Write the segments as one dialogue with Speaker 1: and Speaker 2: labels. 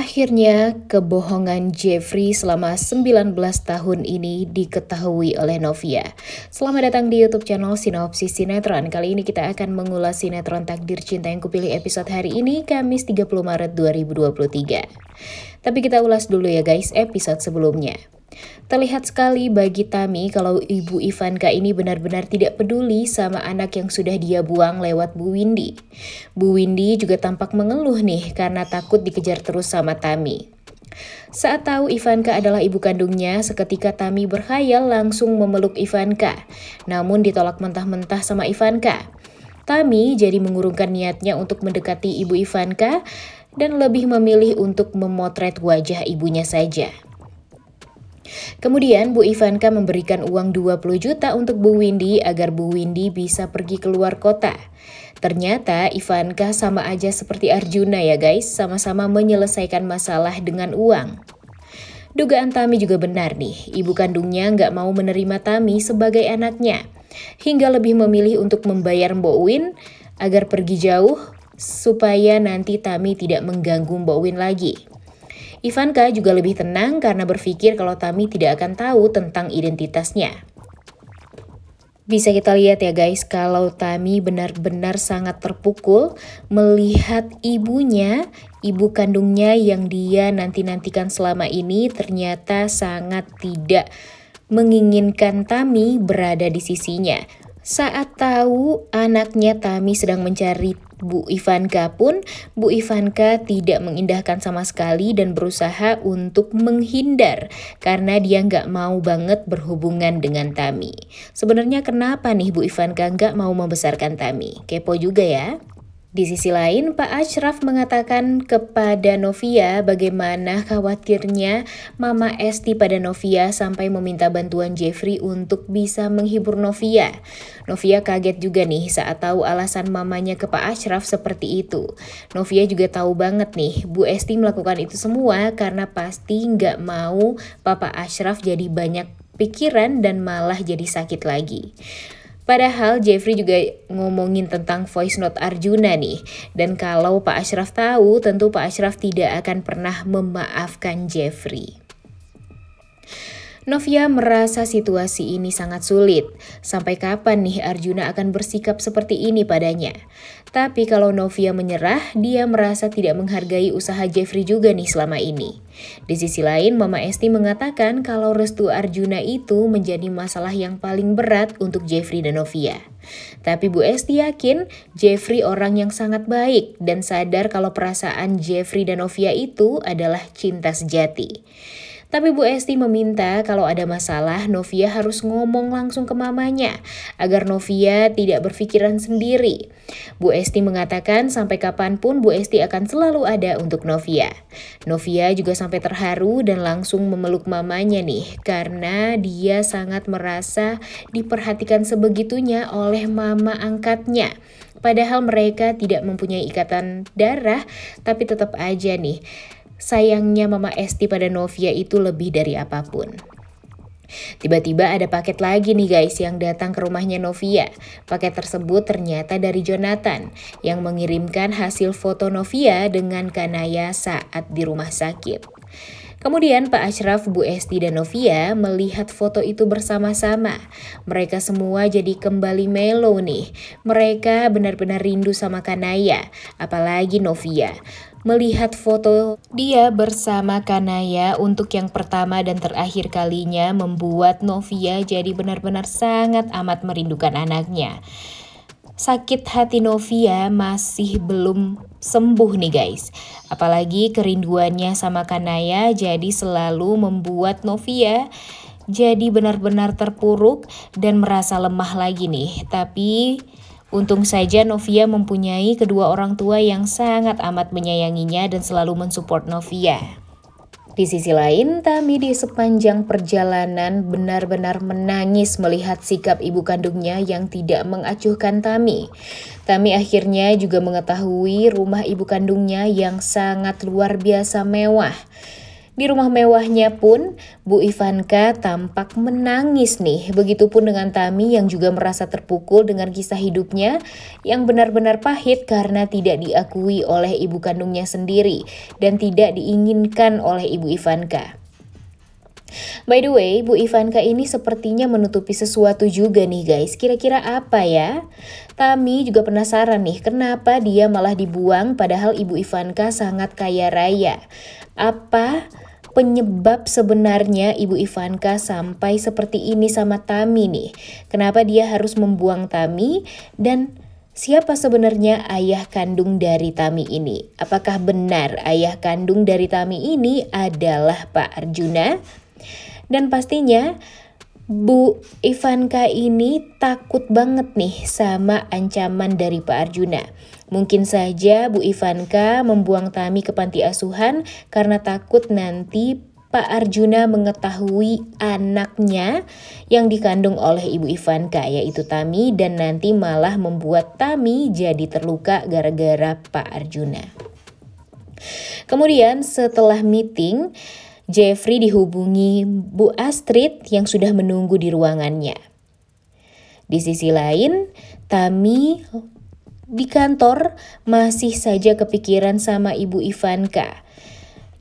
Speaker 1: Akhirnya, kebohongan Jeffrey selama 19 tahun ini diketahui oleh Novia. Selamat datang di YouTube channel Sinopsis Sinetron. Kali ini kita akan mengulas sinetron Takdir Cinta yang kupilih episode hari ini, Kamis 30 Maret 2023. Tapi kita ulas dulu ya guys episode sebelumnya. Terlihat sekali bagi Tami kalau ibu Ivanka ini benar-benar tidak peduli sama anak yang sudah dia buang lewat Bu Windy. Bu Windy juga tampak mengeluh nih karena takut dikejar terus sama Tami. Saat tahu Ivanka adalah ibu kandungnya, seketika Tami berkhayal langsung memeluk Ivanka. Namun ditolak mentah-mentah sama Ivanka. Tami jadi mengurungkan niatnya untuk mendekati ibu Ivanka dan lebih memilih untuk memotret wajah ibunya saja. Kemudian Bu Ivanka memberikan uang 20 juta untuk Bu Windy agar Bu Windy bisa pergi keluar kota. Ternyata Ivanka sama aja seperti Arjuna ya guys, sama-sama menyelesaikan masalah dengan uang. Dugaan Tami juga benar nih, ibu kandungnya nggak mau menerima Tami sebagai anaknya. Hingga lebih memilih untuk membayar Mbok Win agar pergi jauh supaya nanti Tami tidak mengganggu Mbok Win lagi. Ivanka juga lebih tenang karena berpikir kalau Tami tidak akan tahu tentang identitasnya. Bisa kita lihat ya guys, kalau Tami benar-benar sangat terpukul melihat ibunya, ibu kandungnya yang dia nanti-nantikan selama ini ternyata sangat tidak menginginkan Tami berada di sisinya. Saat tahu anaknya Tami sedang mencari Bu Ivanka pun, Bu Ivanka tidak mengindahkan sama sekali dan berusaha untuk menghindar karena dia nggak mau banget berhubungan dengan Tami. Sebenarnya kenapa nih Bu Ivanka nggak mau membesarkan Tami? Kepo juga ya. Di sisi lain, Pak Ashraf mengatakan kepada Novia bagaimana khawatirnya Mama Esti pada Novia sampai meminta bantuan Jeffrey untuk bisa menghibur Novia. Novia kaget juga nih saat tahu alasan mamanya ke Pak Ashraf seperti itu. Novia juga tahu banget nih, Bu Esti melakukan itu semua karena pasti nggak mau Papa Ashraf jadi banyak pikiran dan malah jadi sakit lagi. Padahal Jeffrey juga ngomongin tentang voice note Arjuna nih. Dan kalau Pak Ashraf tahu, tentu Pak Ashraf tidak akan pernah memaafkan Jeffrey. Novia merasa situasi ini sangat sulit. Sampai kapan nih Arjuna akan bersikap seperti ini padanya? Tapi kalau Novia menyerah, dia merasa tidak menghargai usaha Jeffrey juga nih selama ini. Di sisi lain, Mama Esti mengatakan kalau restu Arjuna itu menjadi masalah yang paling berat untuk Jeffrey dan Novia. Tapi Bu Esti yakin Jeffrey orang yang sangat baik dan sadar kalau perasaan Jeffrey dan Novia itu adalah cinta sejati. Tapi Bu Esti meminta kalau ada masalah Novia harus ngomong langsung ke mamanya agar Novia tidak berpikiran sendiri. Bu Esti mengatakan sampai kapanpun Bu Esti akan selalu ada untuk Novia. Novia juga sampai terharu dan langsung memeluk mamanya nih karena dia sangat merasa diperhatikan sebegitunya oleh mama angkatnya. Padahal mereka tidak mempunyai ikatan darah, tapi tetap aja nih Sayangnya Mama Esti pada Novia itu lebih dari apapun. Tiba-tiba ada paket lagi nih guys yang datang ke rumahnya Novia. Paket tersebut ternyata dari Jonathan yang mengirimkan hasil foto Novia dengan Kanaya saat di rumah sakit. Kemudian Pak Ashraf, Bu Esti, dan Novia melihat foto itu bersama-sama. Mereka semua jadi kembali melo nih. Mereka benar-benar rindu sama Kanaya, apalagi Novia melihat foto dia bersama Kanaya untuk yang pertama dan terakhir kalinya membuat Novia jadi benar-benar sangat amat merindukan anaknya. Sakit hati Novia masih belum sembuh nih guys. Apalagi kerinduannya sama Kanaya jadi selalu membuat Novia jadi benar-benar terpuruk dan merasa lemah lagi nih. Tapi Untung saja Novia mempunyai kedua orang tua yang sangat amat menyayanginya dan selalu mensupport Novia. Di sisi lain, Tami di sepanjang perjalanan benar-benar menangis melihat sikap ibu kandungnya yang tidak mengacuhkan Tami. Tami akhirnya juga mengetahui rumah ibu kandungnya yang sangat luar biasa mewah. Di rumah mewahnya pun, Bu Ivanka tampak menangis nih. Begitupun dengan Tami yang juga merasa terpukul dengan kisah hidupnya yang benar-benar pahit karena tidak diakui oleh ibu kandungnya sendiri dan tidak diinginkan oleh ibu Ivanka. By the way, Bu Ivanka ini sepertinya menutupi sesuatu juga nih guys. Kira-kira apa ya? Tami juga penasaran nih kenapa dia malah dibuang padahal Ibu Ivanka sangat kaya raya. Apa penyebab sebenarnya Ibu Ivanka sampai seperti ini sama Tami nih. Kenapa dia harus membuang Tami dan Siapa sebenarnya ayah kandung dari Tami ini? Apakah benar ayah kandung dari Tami ini adalah Pak Arjuna? Dan pastinya Bu Ivanka ini takut banget nih sama ancaman dari Pak Arjuna. Mungkin saja Bu Ivanka membuang Tami ke panti asuhan karena takut nanti Pak Arjuna mengetahui anaknya yang dikandung oleh Ibu Ivanka yaitu Tami dan nanti malah membuat Tami jadi terluka gara-gara Pak Arjuna. Kemudian setelah meeting, Jeffrey dihubungi Bu Astrid yang sudah menunggu di ruangannya. Di sisi lain, Tami di kantor masih saja kepikiran sama Ibu Ivanka.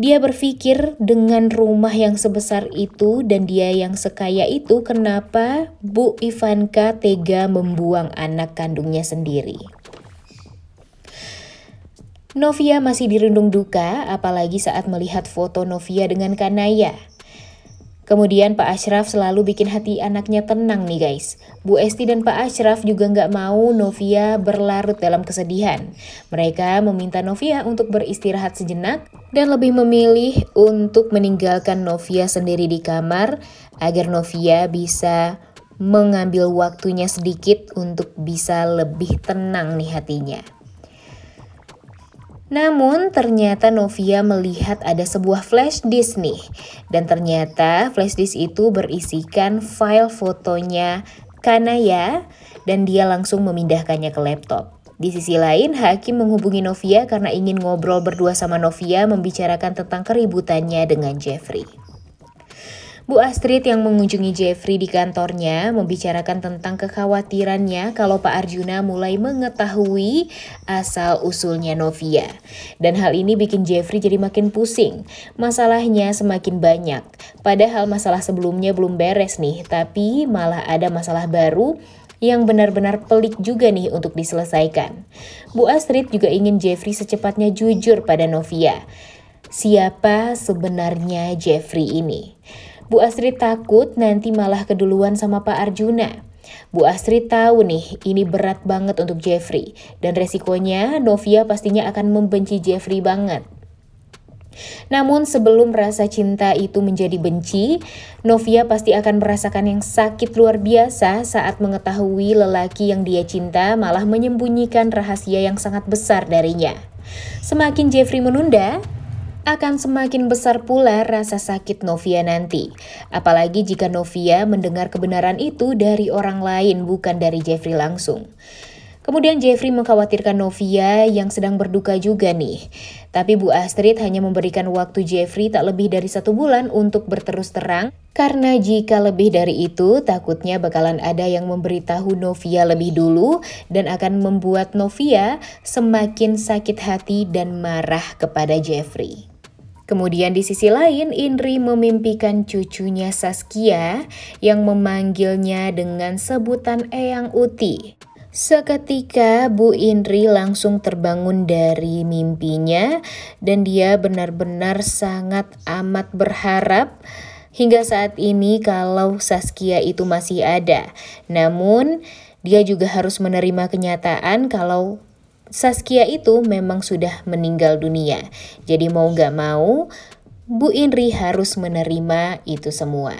Speaker 1: Dia berpikir dengan rumah yang sebesar itu dan dia yang sekaya itu kenapa Bu Ivanka tega membuang anak kandungnya sendiri. Novia masih dirundung duka, apalagi saat melihat foto Novia dengan Kanaya. Kemudian Pak Ashraf selalu bikin hati anaknya tenang nih guys. Bu Esti dan Pak Ashraf juga nggak mau Novia berlarut dalam kesedihan. Mereka meminta Novia untuk beristirahat sejenak dan lebih memilih untuk meninggalkan Novia sendiri di kamar agar Novia bisa mengambil waktunya sedikit untuk bisa lebih tenang nih hatinya. Namun ternyata Novia melihat ada sebuah flash disk nih dan ternyata flash disk itu berisikan file fotonya Kanaya dan dia langsung memindahkannya ke laptop. Di sisi lain, Hakim menghubungi Novia karena ingin ngobrol berdua sama Novia membicarakan tentang keributannya dengan Jeffrey. Bu Astrid yang mengunjungi Jeffrey di kantornya membicarakan tentang kekhawatirannya kalau Pak Arjuna mulai mengetahui asal-usulnya Novia. Dan hal ini bikin Jeffrey jadi makin pusing. Masalahnya semakin banyak. Padahal masalah sebelumnya belum beres nih, tapi malah ada masalah baru yang benar-benar pelik juga nih untuk diselesaikan. Bu Astrid juga ingin Jeffrey secepatnya jujur pada Novia. Siapa sebenarnya Jeffrey ini? Bu Astrid takut nanti malah keduluan sama Pak Arjuna. Bu Astrid tahu nih, ini berat banget untuk Jeffrey. Dan resikonya, Novia pastinya akan membenci Jeffrey banget. Namun sebelum rasa cinta itu menjadi benci, Novia pasti akan merasakan yang sakit luar biasa saat mengetahui lelaki yang dia cinta malah menyembunyikan rahasia yang sangat besar darinya. Semakin Jeffrey menunda, akan semakin besar pula rasa sakit Novia nanti. Apalagi jika Novia mendengar kebenaran itu dari orang lain bukan dari Jeffrey langsung. Kemudian Jeffrey mengkhawatirkan Novia yang sedang berduka juga nih. Tapi Bu Astrid hanya memberikan waktu Jeffrey tak lebih dari satu bulan untuk berterus terang. Karena jika lebih dari itu, takutnya bakalan ada yang memberitahu Novia lebih dulu dan akan membuat Novia semakin sakit hati dan marah kepada Jeffrey. Kemudian di sisi lain, Indri memimpikan cucunya Saskia yang memanggilnya dengan sebutan Eyang Uti. Seketika Bu Indri langsung terbangun dari mimpinya dan dia benar-benar sangat amat berharap hingga saat ini kalau Saskia itu masih ada. Namun dia juga harus menerima kenyataan kalau Saskia itu memang sudah meninggal dunia. Jadi mau gak mau, Bu Indri harus menerima itu semua.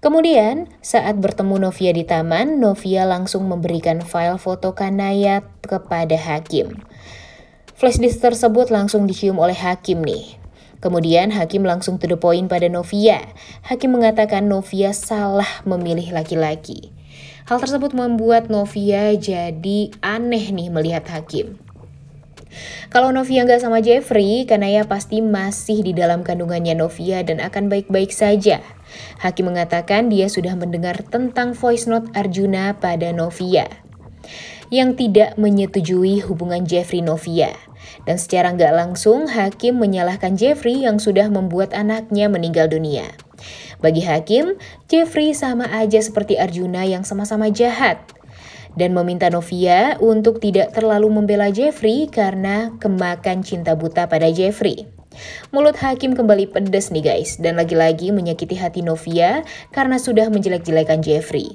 Speaker 1: Kemudian, saat bertemu Novia di taman, Novia langsung memberikan file foto Kanaya kepada hakim. Flash disk tersebut langsung dicium oleh hakim nih. Kemudian hakim langsung to the point pada Novia. Hakim mengatakan Novia salah memilih laki-laki. Hal tersebut membuat Novia jadi aneh nih melihat hakim. Kalau Novia nggak sama Jeffrey, Kanaya pasti masih di dalam kandungannya Novia dan akan baik-baik saja. Hakim mengatakan dia sudah mendengar tentang voice note Arjuna pada Novia yang tidak menyetujui hubungan Jeffrey Novia. Dan secara nggak langsung, Hakim menyalahkan Jeffrey yang sudah membuat anaknya meninggal dunia. Bagi hakim, Jeffrey sama aja seperti Arjuna yang sama-sama jahat dan meminta Novia untuk tidak terlalu membela Jeffrey karena kemakan cinta buta pada Jeffrey. Mulut hakim kembali pedes nih guys, dan lagi-lagi menyakiti hati Novia karena sudah menjelek-jelekan Jeffrey.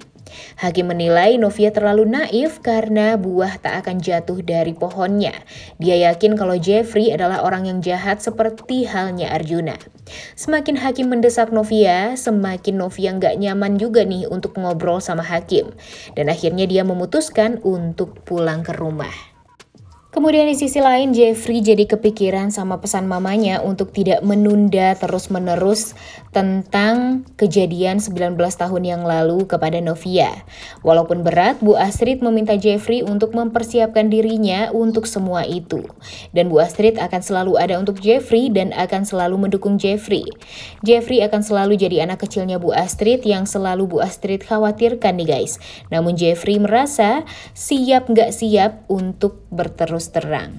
Speaker 1: Hakim menilai Novia terlalu naif karena buah tak akan jatuh dari pohonnya. Dia yakin kalau Jeffrey adalah orang yang jahat seperti halnya Arjuna. Semakin Hakim mendesak Novia, semakin Novia nggak nyaman juga nih untuk ngobrol sama Hakim. Dan akhirnya dia memutuskan untuk pulang ke rumah. Kemudian di sisi lain Jeffrey jadi kepikiran sama pesan mamanya untuk tidak menunda terus-menerus tentang kejadian 19 tahun yang lalu kepada Novia. Walaupun berat, Bu Astrid meminta Jeffrey untuk mempersiapkan dirinya untuk semua itu. Dan Bu Astrid akan selalu ada untuk Jeffrey dan akan selalu mendukung Jeffrey. Jeffrey akan selalu jadi anak kecilnya Bu Astrid yang selalu Bu Astrid khawatirkan nih guys. Namun Jeffrey merasa siap nggak siap untuk berterus terus terang.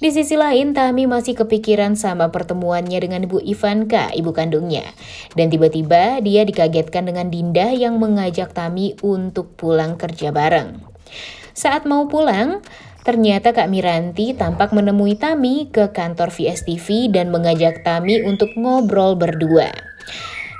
Speaker 1: Di sisi lain, Tami masih kepikiran sama pertemuannya dengan Ibu Ivanka, ibu kandungnya. Dan tiba-tiba dia dikagetkan dengan Dinda yang mengajak Tami untuk pulang kerja bareng. Saat mau pulang, ternyata Kak Miranti tampak menemui Tami ke kantor VSTV dan mengajak Tami untuk ngobrol berdua.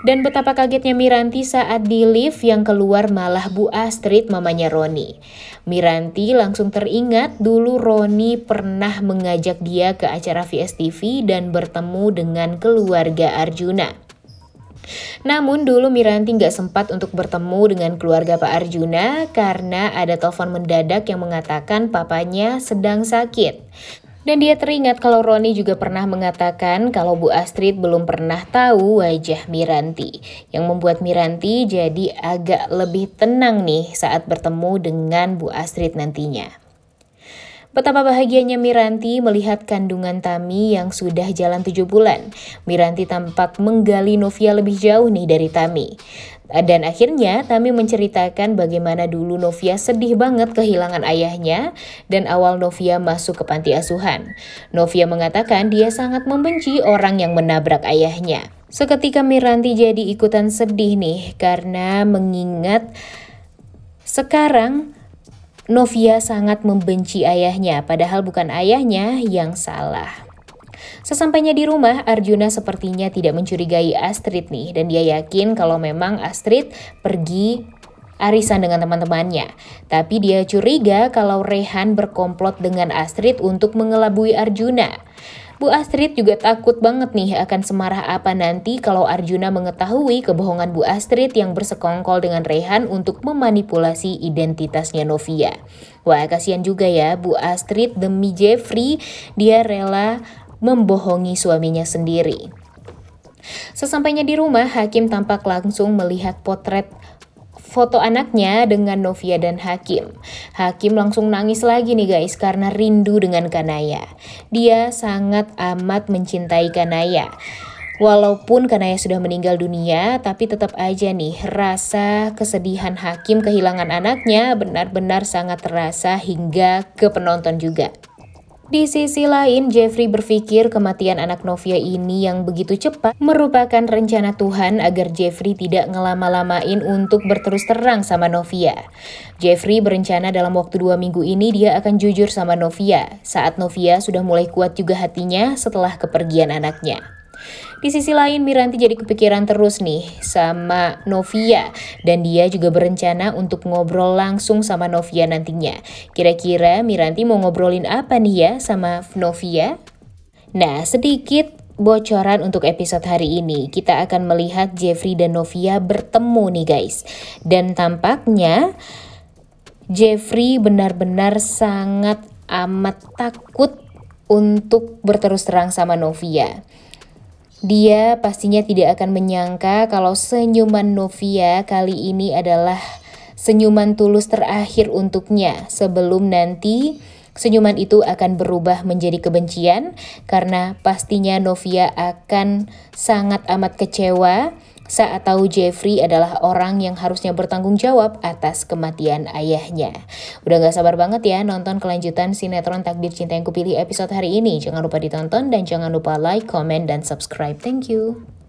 Speaker 1: Dan betapa kagetnya Miranti saat di lift yang keluar malah Bu Astrid mamanya Roni. Miranti langsung teringat dulu Roni pernah mengajak dia ke acara VSTV dan bertemu dengan keluarga Arjuna. Namun dulu Miranti nggak sempat untuk bertemu dengan keluarga Pak Arjuna karena ada telepon mendadak yang mengatakan papanya sedang sakit. Dan dia teringat kalau Roni juga pernah mengatakan kalau Bu Astrid belum pernah tahu wajah Miranti. Yang membuat Miranti jadi agak lebih tenang nih saat bertemu dengan Bu Astrid nantinya. Betapa bahagianya Miranti melihat kandungan Tami yang sudah jalan tujuh bulan. Miranti tampak menggali Novia lebih jauh nih dari Tami. Dan akhirnya Tami menceritakan bagaimana dulu Novia sedih banget kehilangan ayahnya dan awal Novia masuk ke panti asuhan. Novia mengatakan dia sangat membenci orang yang menabrak ayahnya. Seketika Miranti jadi ikutan sedih nih karena mengingat sekarang Novia sangat membenci ayahnya, padahal bukan ayahnya yang salah. Sesampainya di rumah, Arjuna sepertinya tidak mencurigai Astrid nih, dan dia yakin kalau memang Astrid pergi arisan dengan teman-temannya. Tapi dia curiga kalau Rehan berkomplot dengan Astrid untuk mengelabui Arjuna. Bu Astrid juga takut banget nih akan semarah apa nanti kalau Arjuna mengetahui kebohongan Bu Astrid yang bersekongkol dengan Rehan untuk memanipulasi identitasnya Novia. Wah, kasihan juga ya Bu Astrid demi Jeffrey, dia rela membohongi suaminya sendiri. Sesampainya di rumah, Hakim tampak langsung melihat potret foto anaknya dengan Novia dan Hakim. Hakim langsung nangis lagi nih guys karena rindu dengan Kanaya. Dia sangat amat mencintai Kanaya. Walaupun Kanaya sudah meninggal dunia, tapi tetap aja nih rasa kesedihan Hakim kehilangan anaknya benar-benar sangat terasa hingga ke penonton juga. Di sisi lain, Jeffrey berpikir kematian anak Novia ini yang begitu cepat merupakan rencana Tuhan agar Jeffrey tidak ngelama-lamain untuk berterus terang sama Novia. Jeffrey berencana dalam waktu dua minggu ini dia akan jujur sama Novia saat Novia sudah mulai kuat juga hatinya setelah kepergian anaknya. Di sisi lain Miranti jadi kepikiran terus nih sama Novia dan dia juga berencana untuk ngobrol langsung sama Novia nantinya. Kira-kira Miranti mau ngobrolin apa nih ya sama Novia? Nah, sedikit bocoran untuk episode hari ini. Kita akan melihat Jeffrey dan Novia bertemu nih guys. Dan tampaknya Jeffrey benar-benar sangat amat takut untuk berterus terang sama Novia. Dia pastinya tidak akan menyangka kalau senyuman Novia kali ini adalah senyuman tulus terakhir untuknya sebelum nanti senyuman itu akan berubah menjadi kebencian karena pastinya Novia akan sangat amat kecewa saat tahu Jeffrey adalah orang yang harusnya bertanggung jawab atas kematian ayahnya. Udah gak sabar banget ya nonton kelanjutan sinetron Takdir Cinta Yang Kupilih episode hari ini. Jangan lupa ditonton dan jangan lupa like, comment, dan subscribe. Thank you.